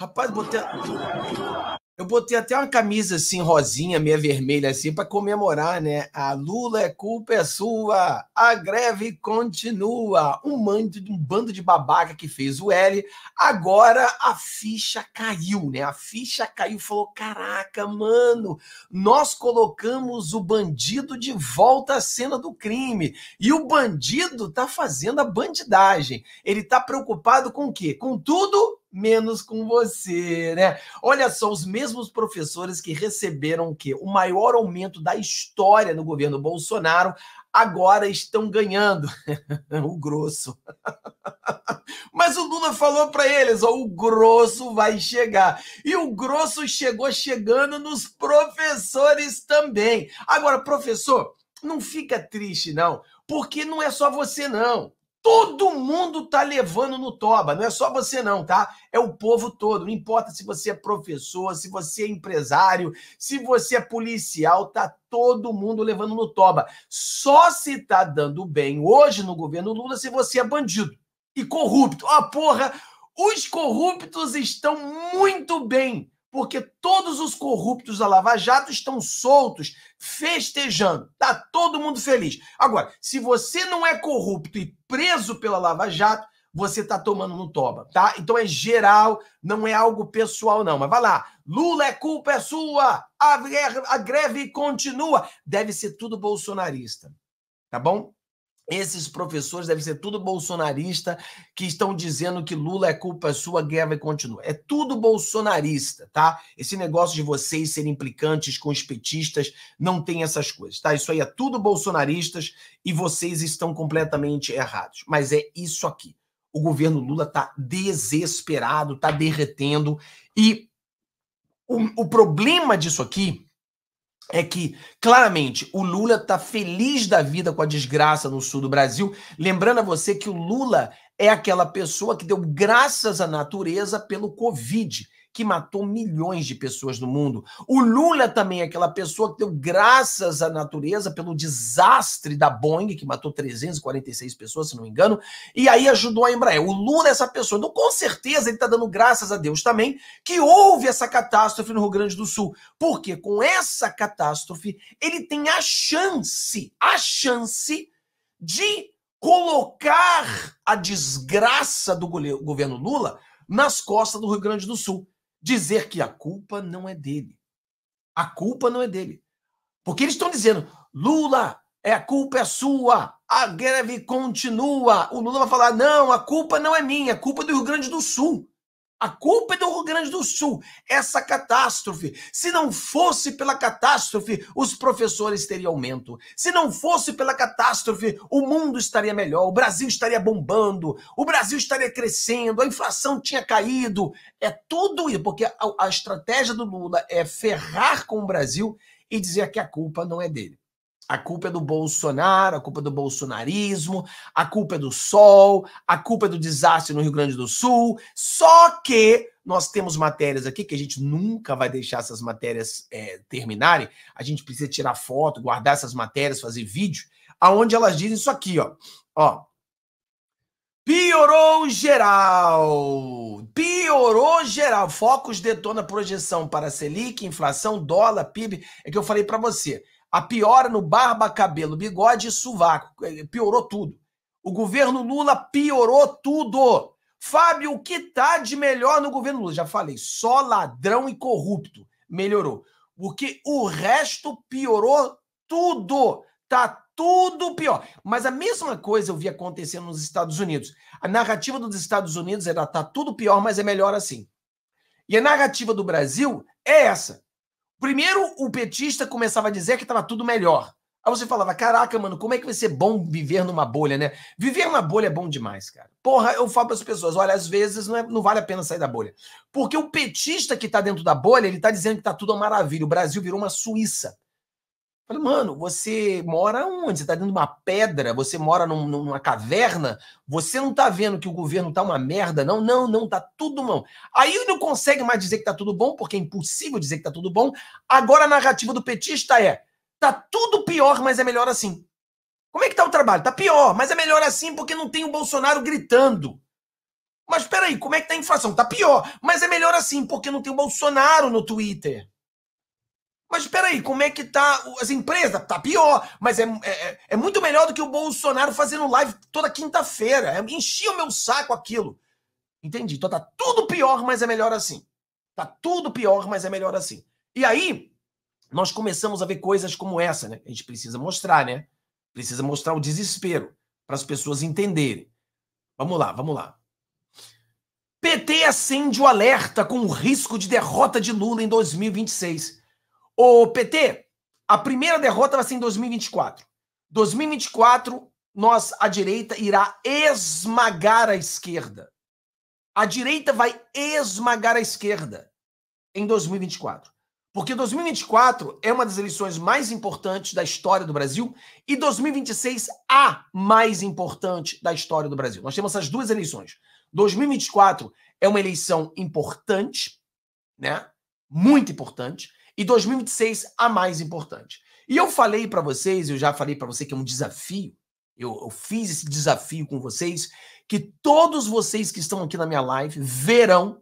Rapaz, botei. Eu botei até uma camisa assim, rosinha, meia vermelha, assim, para comemorar, né? A Lula é culpa é sua, a greve continua. Um, mando, um bando de babaca que fez o L. Agora a ficha caiu, né? A ficha caiu falou: caraca, mano, nós colocamos o bandido de volta à cena do crime. E o bandido tá fazendo a bandidagem. Ele tá preocupado com o quê? Com tudo menos com você, né? Olha só, os mesmos professores que receberam o quê? O maior aumento da história no governo Bolsonaro agora estão ganhando o grosso. Mas o Lula falou para eles, ó, o grosso vai chegar. E o grosso chegou chegando nos professores também. Agora, professor, não fica triste não, porque não é só você não. Todo mundo tá levando no toba, não é só você não, tá? É o povo todo, não importa se você é professor, se você é empresário, se você é policial, tá todo mundo levando no toba. Só se tá dando bem hoje no governo Lula se você é bandido e corrupto. Ah, porra, os corruptos estão muito bem porque todos os corruptos da Lava Jato estão soltos, festejando. Tá todo mundo feliz. Agora, se você não é corrupto e preso pela Lava Jato, você tá tomando no toba, tá? Então é geral, não é algo pessoal não. Mas vai lá. Lula é culpa é sua. A greve, a greve continua. Deve ser tudo bolsonarista. Tá bom? Esses professores devem ser tudo bolsonarista que estão dizendo que Lula é culpa sua, a guerra vai continuar. É tudo bolsonarista, tá? Esse negócio de vocês serem implicantes com os petistas não tem essas coisas, tá? Isso aí é tudo bolsonaristas e vocês estão completamente errados. Mas é isso aqui. O governo Lula tá desesperado, tá derretendo e o, o problema disso aqui é que, claramente, o Lula está feliz da vida com a desgraça no sul do Brasil. Lembrando a você que o Lula é aquela pessoa que deu graças à natureza pelo Covid que matou milhões de pessoas no mundo. O Lula também é aquela pessoa que deu graças à natureza pelo desastre da Boeing, que matou 346 pessoas, se não me engano, e aí ajudou a Embraer. O Lula é essa pessoa. Então, com certeza, ele está dando graças a Deus também que houve essa catástrofe no Rio Grande do Sul. Porque com essa catástrofe, ele tem a chance, a chance de colocar a desgraça do governo Lula nas costas do Rio Grande do Sul dizer que a culpa não é dele. A culpa não é dele. Porque eles estão dizendo: Lula, é a culpa é sua, a greve continua. O Lula vai falar: não, a culpa não é minha, a culpa é do Rio Grande do Sul. A culpa é do Rio Grande do Sul, essa catástrofe. Se não fosse pela catástrofe, os professores teriam aumento. Se não fosse pela catástrofe, o mundo estaria melhor, o Brasil estaria bombando, o Brasil estaria crescendo, a inflação tinha caído. É tudo isso, porque a, a estratégia do Lula é ferrar com o Brasil e dizer que a culpa não é dele. A culpa é do Bolsonaro, a culpa é do bolsonarismo, a culpa é do sol, a culpa é do desastre no Rio Grande do Sul. Só que nós temos matérias aqui que a gente nunca vai deixar essas matérias é, terminarem. A gente precisa tirar foto, guardar essas matérias, fazer vídeo, aonde elas dizem isso aqui, ó. Ó. Piorou geral. Piorou geral. Focos detona projeção para Selic, inflação, dólar, PIB. É que eu falei para você. A piora no barba, cabelo, bigode e sovaco. Eh, piorou tudo. O governo Lula piorou tudo. Fábio, o que tá de melhor no governo Lula? Já falei, só ladrão e corrupto melhorou. Porque o resto piorou tudo. Tá tudo pior. Mas a mesma coisa eu vi acontecendo nos Estados Unidos. A narrativa dos Estados Unidos era tá tudo pior, mas é melhor assim. E a narrativa do Brasil é essa. Primeiro, o petista começava a dizer que estava tudo melhor. Aí você falava, caraca, mano, como é que vai ser bom viver numa bolha, né? Viver numa bolha é bom demais, cara. Porra, eu falo para as pessoas, olha, às vezes não, é, não, vale a pena sair da bolha. Porque o petista que está dentro da bolha, ele está dizendo que está tudo uma maravilha. O Brasil virou uma Suíça. Falei, mano, você mora onde? Você está dentro de uma pedra? Você mora num, numa caverna? Você não está vendo que o governo tá uma merda? Não, não, não, tá tudo bom. Aí não consegue mais dizer que tá tudo bom, porque é impossível dizer que tá tudo bom. Agora a narrativa do petista é: tá tudo pior, mas é melhor assim. Como é que tá o trabalho? Tá pior, mas é melhor assim porque não tem o Bolsonaro gritando. Mas peraí, como é que tá a inflação? Tá pior, mas é melhor assim porque não tem o Bolsonaro no Twitter. Mas espera aí, como é que tá as empresas? Tá pior, mas é, é, é, é, muito melhor do que o Bolsonaro fazendo live toda quinta-feira. É, enchia o meu saco aquilo. Entendi. Então tá tudo pior, mas é melhor assim. Tá tudo pior, mas é melhor assim. E aí, nós começamos a ver coisas como essa, né? A gente precisa mostrar, né? Precisa mostrar o desespero para as pessoas entenderem. Vamos lá, vamos lá. PT acende o alerta com o risco de derrota de Lula em 2026. Ô, PT, a primeira derrota vai ser em 2024. 2024, nós, a direita, irá esmagar a esquerda. A direita vai esmagar a esquerda em 2024. Porque 2024 é uma das eleições mais importantes da história do Brasil e 2026 a mais importante da história do Brasil. Nós temos essas duas eleições. 2024 é uma eleição importante, né? Muito importante. E 2026 a mais importante. E eu falei para vocês, eu já falei para você que é um desafio. Eu, eu fiz esse desafio com vocês que todos vocês que estão aqui na minha live verão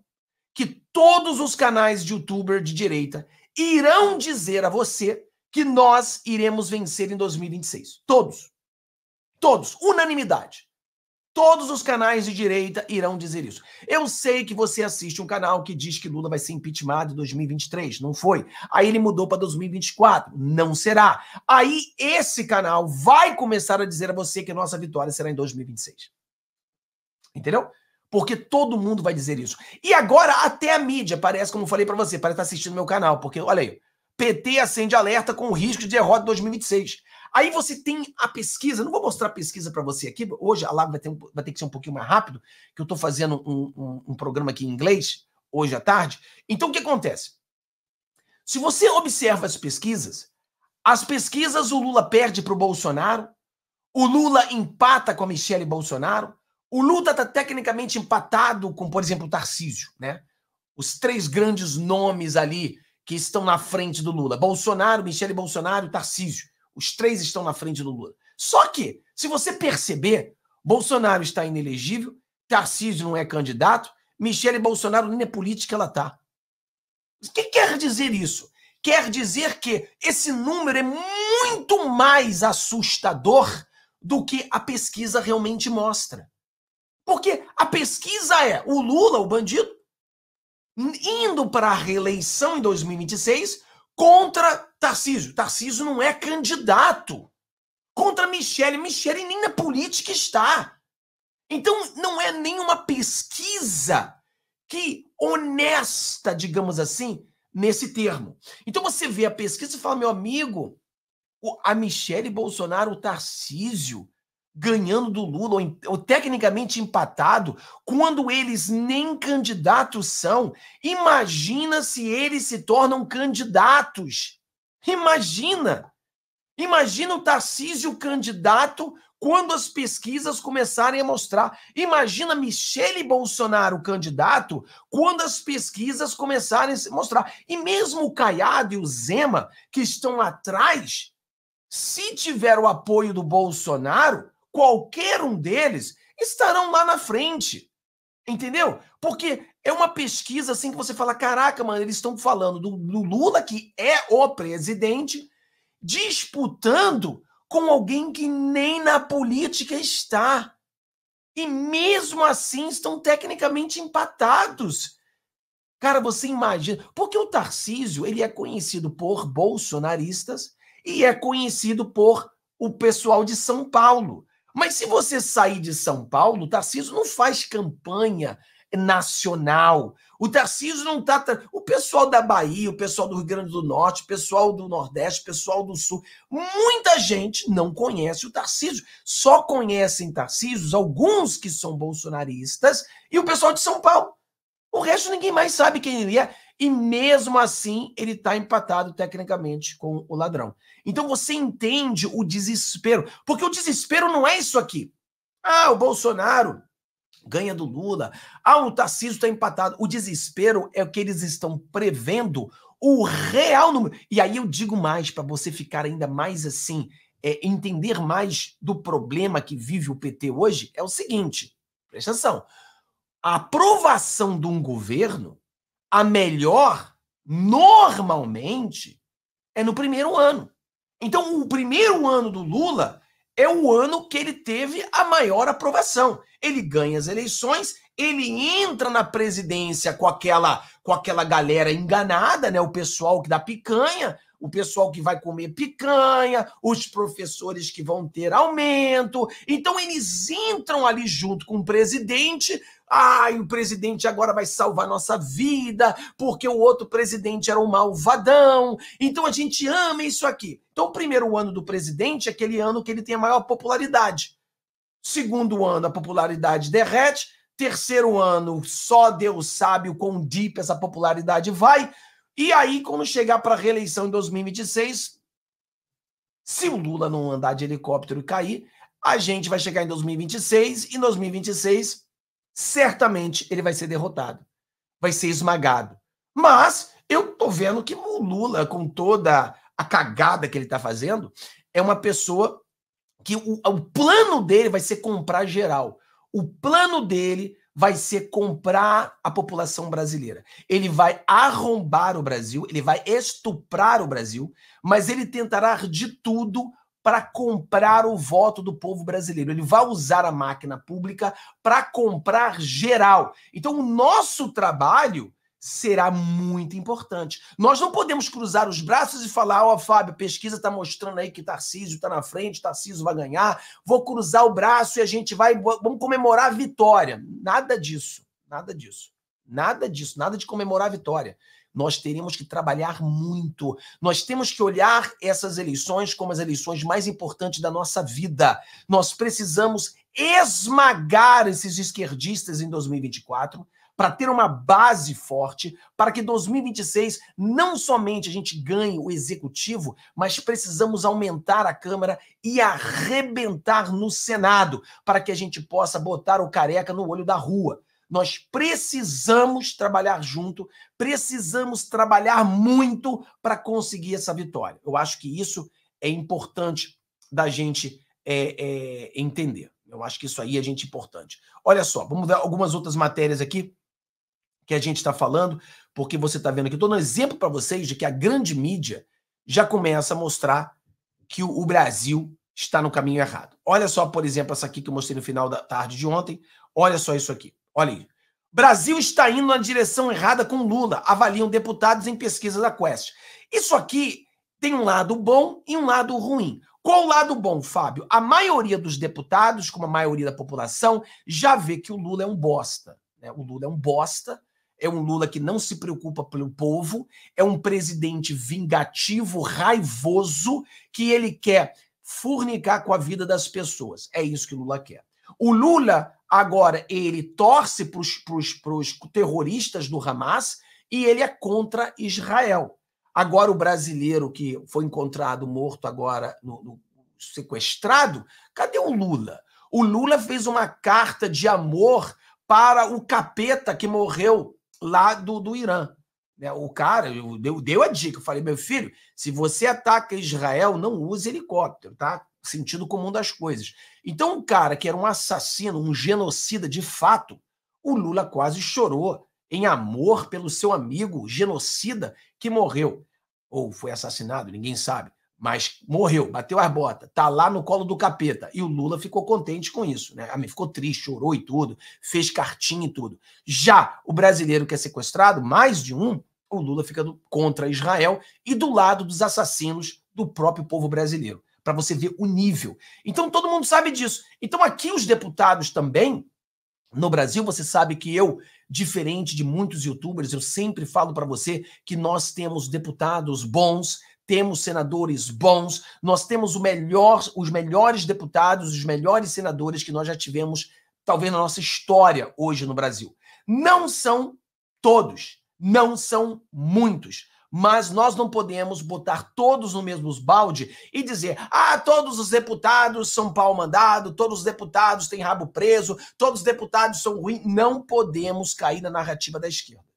que todos os canais de youtuber de direita irão dizer a você que nós iremos vencer em 2026. Todos. Todos, unanimidade. Todos os canais de direita irão dizer isso. Eu sei que você assiste um canal que diz que Lula vai ser impeachmentado em 2023, não foi. Aí ele mudou para 2024, não será. Aí esse canal vai começar a dizer a você que a nossa vitória será em 2026. Entendeu? Porque todo mundo vai dizer isso. E agora até a mídia parece, como eu falei para você, parece estar tá assistindo meu canal, porque olha aí, PT acende alerta com o risco de derrota em 2026. Aí você tem a pesquisa, não vou mostrar a pesquisa para você aqui, hoje a live vai ter, vai ter, que ser um pouquinho mais rápido, que eu estou fazendo um, um, um programa aqui em inglês, hoje à tarde. Então o que acontece? Se você observa as pesquisas, as pesquisas o Lula perde para o Bolsonaro, o Lula empata com a Michelle Bolsonaro, o Lula está tecnicamente empatado com, por exemplo, o Tarcísio, né? Os três grandes nomes ali que estão na frente do Lula: Bolsonaro, Michele Bolsonaro, Tarcísio. Os três estão na frente do Lula. Só que, se você perceber, Bolsonaro está inelegível, Tarcísio não é candidato, Michele Bolsonaro nem é política ela tá. O que quer dizer isso? Quer dizer que esse número é muito mais assustador do que a pesquisa realmente mostra. Porque a pesquisa é o Lula, o bandido, indo para a reeleição em 2026 contra Tarcísio. Tarcísio não é candidato. Contra Michele. Michele nem na política está. Então, não é nenhuma pesquisa que honesta, digamos assim, nesse termo. Então, você vê a pesquisa e fala, meu amigo, a Michele Bolsonaro, o Tarcísio, ganhando do Lula, ou, ou, tecnicamente empatado, quando eles nem candidatos são, imagina se eles se tornam candidatos. Imagina! Imagina o Tarcísio candidato quando as pesquisas começarem a mostrar. Imagina Michele Bolsonaro candidato quando as pesquisas começarem a mostrar. E mesmo o Caiado e o Zema, que estão atrás, se tiver o apoio do Bolsonaro, qualquer um deles, estarão lá na frente. Entendeu? Porque é uma pesquisa assim que você fala: caraca, mano, eles estão falando do, do Lula, que é o presidente, disputando com alguém que nem na política está. E mesmo assim estão tecnicamente empatados. Cara, você imagina. Porque o Tarcísio, ele é conhecido por bolsonaristas e é conhecido por o pessoal de São Paulo. Mas se você sair de São Paulo, o Tarcísio não faz campanha nacional. O Tarcísio não está. O pessoal da Bahia, o pessoal do Rio Grande do Norte, o pessoal do Nordeste, o pessoal do Sul. Muita gente não conhece o Tarcísio. Só conhecem Tarcísios alguns que são bolsonaristas e o pessoal de São Paulo. O resto ninguém mais sabe quem ele é. E mesmo assim, ele está empatado tecnicamente com o ladrão. Então você entende o desespero. Porque o desespero não é isso aqui. Ah, o Bolsonaro ganha do Lula. Ah, o Tarcísio está empatado. O desespero é o que eles estão prevendo o real número. E aí eu digo mais para você ficar ainda mais assim, é, entender mais do problema que vive o PT hoje é o seguinte: presta atenção. A aprovação de um governo a melhor, normalmente, é no primeiro ano. Então, o primeiro ano do Lula é o ano que ele teve a maior aprovação. Ele ganha as eleições, ele entra na presidência com aquela com aquela galera enganada, né? O pessoal que dá picanha, o pessoal que vai comer picanha, os professores que vão ter aumento. Então eles entram ali junto com o presidente. Ai, o presidente agora vai salvar nossa vida, porque o outro presidente era um malvadão. Então a gente ama isso aqui. Então o primeiro ano do presidente é aquele ano que ele tem a maior popularidade. Segundo ano, a popularidade derrete Terceiro ano, só Deus sabe o quão deep essa popularidade vai. E aí, quando chegar para a reeleição em 2026, se o Lula não andar de helicóptero e cair, a gente vai chegar em 2026 e em 2026 certamente ele vai ser derrotado, vai ser esmagado. Mas eu tô vendo que o Lula, com toda a cagada que ele tá fazendo, é uma pessoa que o, o plano dele vai ser comprar geral. O plano dele vai ser comprar a população brasileira. Ele vai arrombar o Brasil, ele vai estuprar o Brasil, mas ele tentará de tudo para comprar o voto do povo brasileiro. Ele vai usar a máquina pública para comprar geral. Então, o nosso trabalho será muito importante. Nós não podemos cruzar os braços e falar, ó, oh, Fábio, pesquisa está mostrando aí que Tarcísio está na frente, Tarcísio vai ganhar, vou cruzar o braço e a gente vai, vamos comemorar a vitória. Nada disso, nada disso, nada disso, nada de comemorar a vitória. Nós teremos que trabalhar muito. Nós temos que olhar essas eleições como as eleições mais importantes da nossa vida. Nós precisamos esmagar esses esquerdistas em 2024 para ter uma base forte, para que 2026 não somente a gente ganhe o executivo, mas precisamos aumentar a Câmara e arrebentar no Senado, para que a gente possa botar o careca no olho da rua. Nós precisamos trabalhar junto, precisamos trabalhar muito para conseguir essa vitória. Eu acho que isso é importante da gente é, é, entender. Eu acho que isso aí é gente importante. Olha só, vamos ver algumas outras matérias aqui que a gente está falando, porque você está vendo que estou dando exemplo para vocês de que a grande mídia já começa a mostrar que o Brasil está no caminho errado. Olha só, por exemplo, essa aqui que eu mostrei no final da tarde de ontem. Olha só isso aqui. Olha aí. Brasil está indo na direção errada com Lula, avaliam deputados em pesquisa da Quest. Isso aqui tem um lado bom e um lado ruim. Qual o lado bom, Fábio? A maioria dos deputados, como a maioria da população, já vê que o Lula é um bosta. Né? O Lula é um bosta é um Lula que não se preocupa pelo povo, é um presidente vingativo, raivoso, que ele quer fornicar com a vida das pessoas. É isso que o Lula quer. O Lula, agora, ele torce para os terroristas do Hamas e ele é contra Israel. Agora, o brasileiro que foi encontrado morto agora, no, no, sequestrado, cadê o Lula? O Lula fez uma carta de amor para o capeta que morreu lá do, do Irã. Né? O cara deu, deu a dica. Eu falei, meu filho, se você ataca Israel, não use helicóptero, tá? Sentido comum das coisas. Então, um cara que era um assassino, um genocida de fato, o Lula quase chorou em amor pelo seu amigo genocida que morreu ou foi assassinado, ninguém sabe mas morreu, bateu as botas, tá lá no colo do capeta. E o Lula ficou contente com isso, né? Ficou triste, chorou e tudo, fez cartinha e tudo. Já o brasileiro que é sequestrado, mais de um, o Lula fica do, contra Israel e do lado dos assassinos do próprio povo brasileiro, para você ver o nível. Então todo mundo sabe disso. Então aqui os deputados também no Brasil, você sabe que eu, diferente de muitos youtubers, eu sempre falo para você que nós temos deputados bons temos senadores bons, nós temos melhor, os melhores deputados, os melhores senadores que nós já tivemos, talvez na nossa história hoje no Brasil. Não são todos, não são muitos. Mas nós não podemos botar todos no mesmo balde e dizer: ah, todos os deputados são pau mandado, todos os deputados têm rabo preso, todos os deputados são ruins. Não podemos cair na narrativa da esquerda.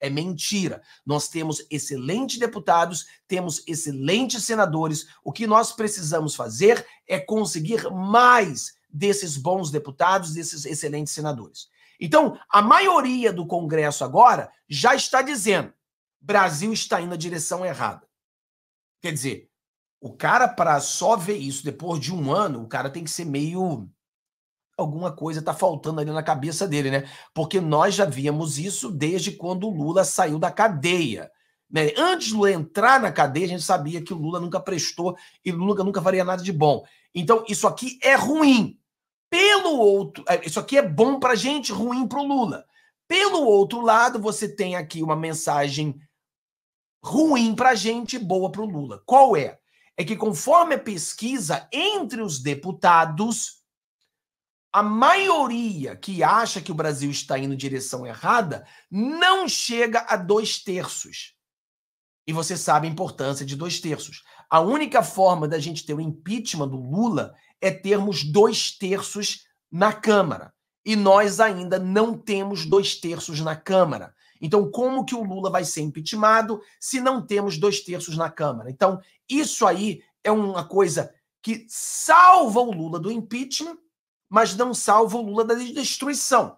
É mentira. Nós temos excelentes deputados, temos excelentes senadores. O que nós precisamos fazer é conseguir mais desses bons deputados, desses excelentes senadores. Então, a maioria do Congresso agora já está dizendo: Brasil está indo na direção errada. Quer dizer, o cara, para só ver isso depois de um ano, o cara tem que ser meio alguma coisa está faltando ali na cabeça dele, né? Porque nós já víamos isso desde quando o Lula saiu da cadeia. Né? Antes de entrar na cadeia, a gente sabia que o Lula nunca prestou e Lula nunca faria nada de bom. Então, isso aqui é ruim. Pelo outro, é, isso aqui é bom para gente, ruim para o Lula. Pelo outro lado, você tem aqui uma mensagem ruim para gente, boa para o Lula. Qual é? É que conforme a pesquisa entre os deputados, a maioria que acha que o Brasil está indo em direção errada não chega a dois terços. E você sabe a importância de dois terços. A única forma da gente ter o impeachment do Lula é termos dois terços na Câmara. E nós ainda não temos dois terços na Câmara. Então, como que o Lula vai ser impeachmentado se não temos dois terços na Câmara? Então, isso aí é uma coisa que salva o Lula do impeachment mas não salva o Lula da destruição.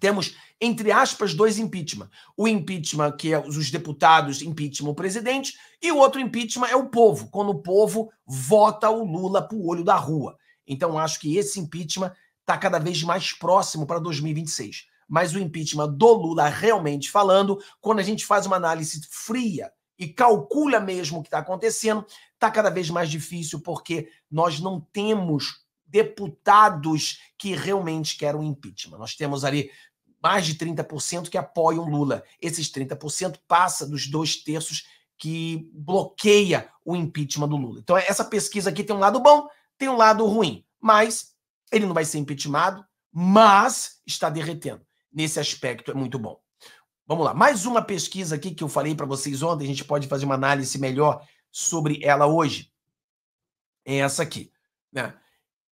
Temos, entre aspas, dois impeachment. O impeachment que é os deputados impeachment o presidente, e o outro impeachment é o povo, quando o povo vota o Lula pro olho da rua. Então, acho que esse impeachment está cada vez mais próximo para 2026. Mas o impeachment do Lula, realmente falando, quando a gente faz uma análise fria e calcula mesmo o que está acontecendo, está cada vez mais difícil, porque nós não temos deputados que realmente querem o impeachment. Nós temos ali mais de 30% que apoiam Lula. Esses 30% passa dos dois terços que bloqueia o impeachment do Lula. Então, essa pesquisa aqui tem um lado bom, tem um lado ruim, mas ele não vai ser impeachmentado, mas está derretendo. Nesse aspecto é muito bom. Vamos lá, mais uma pesquisa aqui que eu falei para vocês ontem, a gente pode fazer uma análise melhor sobre ela hoje. É essa aqui, né?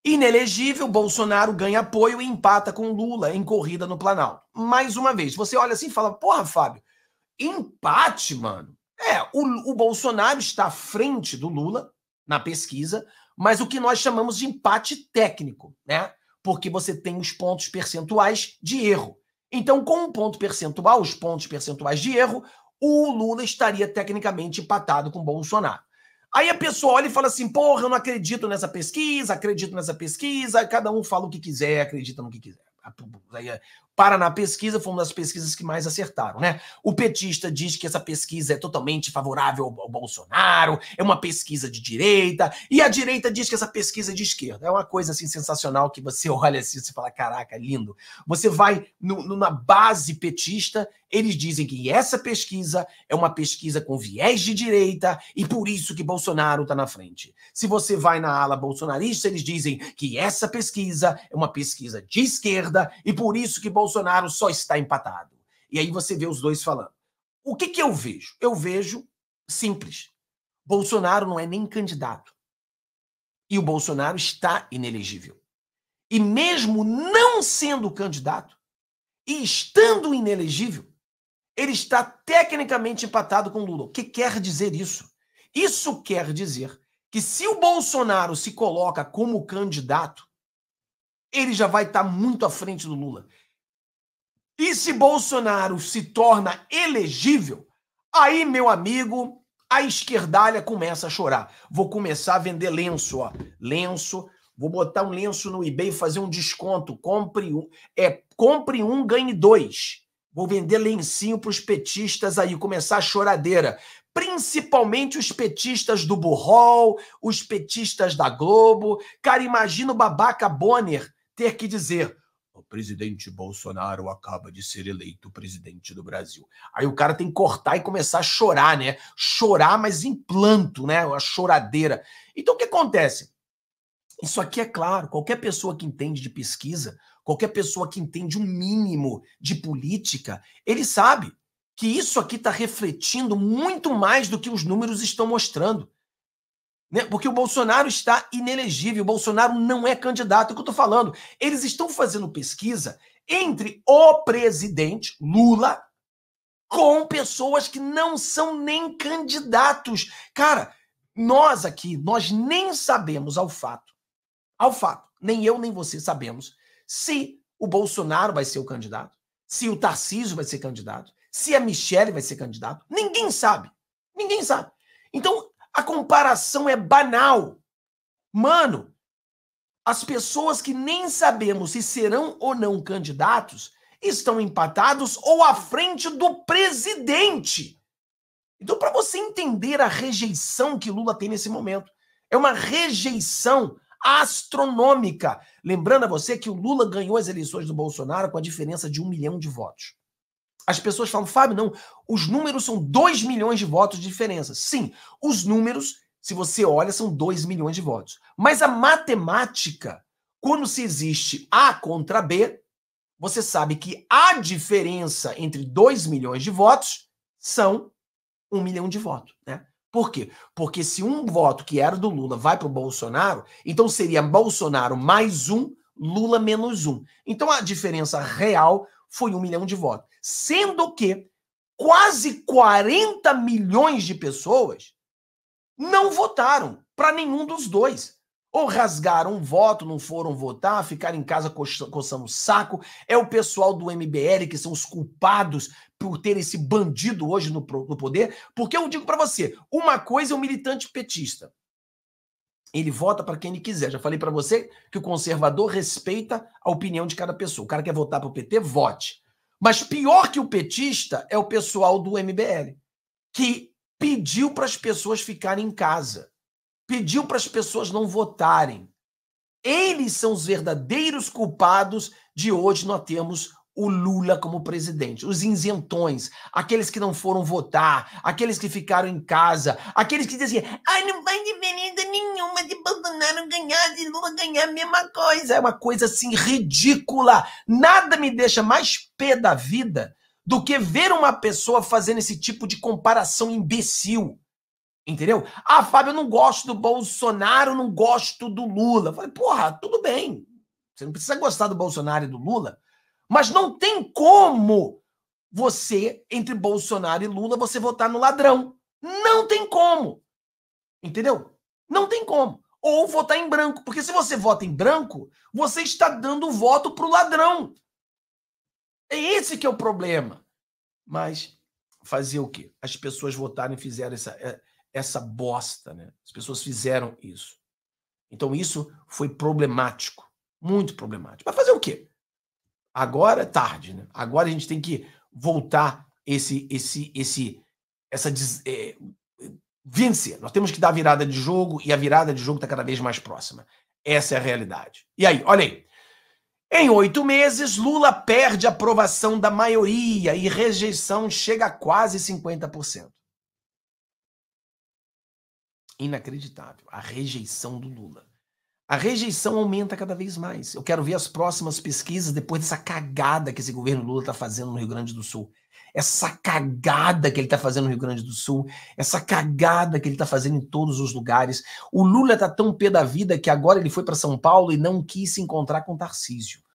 Inelegível, Bolsonaro ganha apoio e empata com Lula em corrida no Planalto. Mais uma vez, você olha assim e fala: porra, Fábio, empate, mano. É, o, o Bolsonaro está à frente do Lula na pesquisa, mas o que nós chamamos de empate técnico, né? Porque você tem os pontos percentuais de erro. Então, com um ponto percentual, os pontos percentuais de erro, o Lula estaria tecnicamente empatado com Bolsonaro. Aí a pessoa olha e fala assim: porra, eu não acredito nessa pesquisa, acredito nessa pesquisa, cada um fala o que quiser, acredita no que quiser. É para na pesquisa, foi uma das pesquisas que mais acertaram, né? O petista diz que essa pesquisa é totalmente favorável ao Bolsonaro, é uma pesquisa de direita, e a direita diz que essa pesquisa é de esquerda. É uma coisa assim sensacional que você olha assim e fala: caraca, lindo. Você vai no, numa base petista, eles dizem que essa pesquisa é uma pesquisa com viés de direita e por isso que Bolsonaro está na frente. Se você vai na ala bolsonarista, eles dizem que essa pesquisa é uma pesquisa de esquerda e por isso que Bolsonaro Bolsonaro só está empatado. E aí você vê os dois falando. O que, que eu vejo? Eu vejo simples. Bolsonaro não é nem candidato. E o Bolsonaro está inelegível. E mesmo não sendo candidato e estando inelegível, ele está tecnicamente empatado com Lula. O que quer dizer isso? Isso quer dizer que se o Bolsonaro se coloca como candidato, ele já vai estar tá muito à frente do Lula. E se Bolsonaro se torna elegível, aí, meu amigo, a esquerdalha começa a chorar. Vou começar a vender lenço, ó. Lenço. Vou botar um lenço no eBay e fazer um desconto. Compre um, é, compre um, ganhe dois. Vou vender lencinho para os petistas aí, começar a choradeira. Principalmente os petistas do Burrol, os petistas da Globo. Cara, imagina o babaca Bonner ter que dizer: o presidente Bolsonaro acaba de ser eleito presidente do Brasil. Aí o cara tem que cortar e começar a chorar, né? Chorar, mas em planto, né? Uma choradeira. Então o que acontece? Isso aqui é claro, qualquer pessoa que entende de pesquisa, qualquer pessoa que entende um mínimo de política, ele sabe que isso aqui está refletindo muito mais do que os números estão mostrando. Né? Porque o Bolsonaro está inelegível, o Bolsonaro não é candidato. É o que eu estou falando. Eles estão fazendo pesquisa entre o presidente Lula com pessoas que não são nem candidatos. Cara, nós aqui, nós nem sabemos ao fato, ao fato, nem eu nem você sabemos se o Bolsonaro vai ser o candidato, se o Tarcísio vai ser candidato, se a Michelle vai ser candidato. Ninguém sabe. Ninguém sabe. Então, a comparação é banal. Mano, as pessoas que nem sabemos se serão ou não candidatos estão empatados ou à frente do presidente. Então, para você entender a rejeição que Lula tem nesse momento, é uma rejeição astronômica. Lembrando a você que o Lula ganhou as eleições do Bolsonaro com a diferença de um milhão de votos. As pessoas falam, Fábio, não, os números são 2 milhões de votos de diferença. Sim, os números, se você olha, são 2 milhões de votos. Mas a matemática, quando se existe A contra B, você sabe que a diferença entre 2 milhões de votos são 1 um milhão de votos, né? Por quê? Porque se um voto que era do Lula vai para o Bolsonaro, então seria Bolsonaro mais um, Lula menos um. Então a diferença real foi um milhão de votos. Sendo que quase 40 milhões de pessoas não votaram para nenhum dos dois. Ou rasgaram um voto, não foram votar, ficaram em casa coçando o saco. É o pessoal do MBL que são os culpados por ter esse bandido hoje no, no poder. Porque eu digo para você: uma coisa é o militante petista. Ele vota para quem ele quiser. Já falei para você que o conservador respeita a opinião de cada pessoa. O cara quer votar para o PT, vote. Mas pior que o petista é o pessoal do MBL, que pediu para as pessoas ficarem em casa, pediu para as pessoas não votarem. Eles são os verdadeiros culpados de hoje nós termos o Lula como presidente, os isentões, aqueles que não foram votar, aqueles que ficaram em casa, aqueles que diziam, ai, não faz diferença nenhuma de Bolsonaro ganhar, de Lula ganhar, a mesma coisa. É uma coisa assim ridícula. Nada me deixa mais pé da vida do que ver uma pessoa fazendo esse tipo de comparação imbecil. Entendeu? Ah, Fábio, eu não gosto do Bolsonaro, não gosto do Lula. Eu falei, porra, tudo bem. Você não precisa gostar do Bolsonaro e do Lula mas não tem como você, entre Bolsonaro e Lula, você votar no ladrão. Não tem como. Entendeu? Não tem como. Ou votar em branco. Porque se você vota em branco, você está dando voto para o ladrão. É esse que é o problema. Mas fazer o quê? As pessoas votaram e fizeram essa, é, essa bosta, né? As pessoas fizeram isso. Então isso foi problemático. Muito problemático. Mas fazer o quê? Agora é tarde, né? Agora a gente tem que voltar esse esse esse essa é, vencer. Nós temos que dar a virada de jogo e a virada de jogo está cada vez mais próxima. Essa é a realidade. E aí, olha aí. Em oito meses, Lula perde aprovação da maioria e rejeição chega a quase 50%. Inacreditável. A rejeição do Lula. A rejeição aumenta cada vez mais. Eu quero ver as próximas pesquisas depois dessa cagada que esse governo Lula está fazendo no Rio Grande do Sul. Essa cagada que ele está fazendo no Rio Grande do Sul, essa cagada que ele está fazendo em todos os lugares. O Lula está tão pé da vida que agora ele foi para São Paulo e não quis se encontrar com Tarcísio.